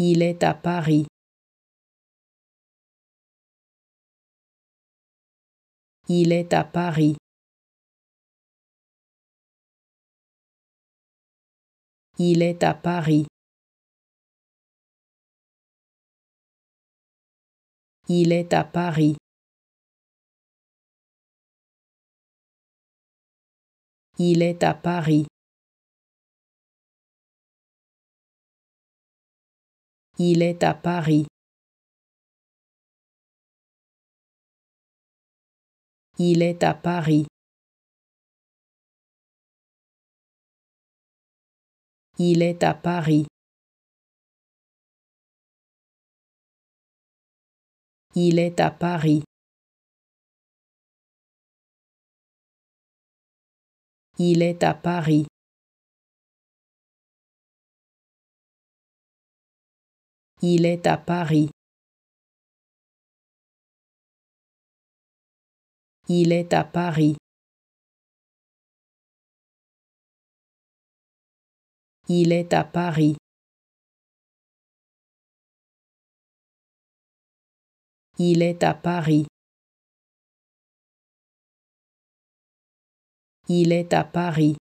Il est à Paris. Il est à Paris. Il est à Paris. Il est à Paris. Il est à Paris. Il est à Paris. Il est à Paris. Il est à Paris. Il est à Paris. Il est à Paris. Il est à Paris. Il est à Paris. Il est à Paris. Il est à Paris. Il est à Paris.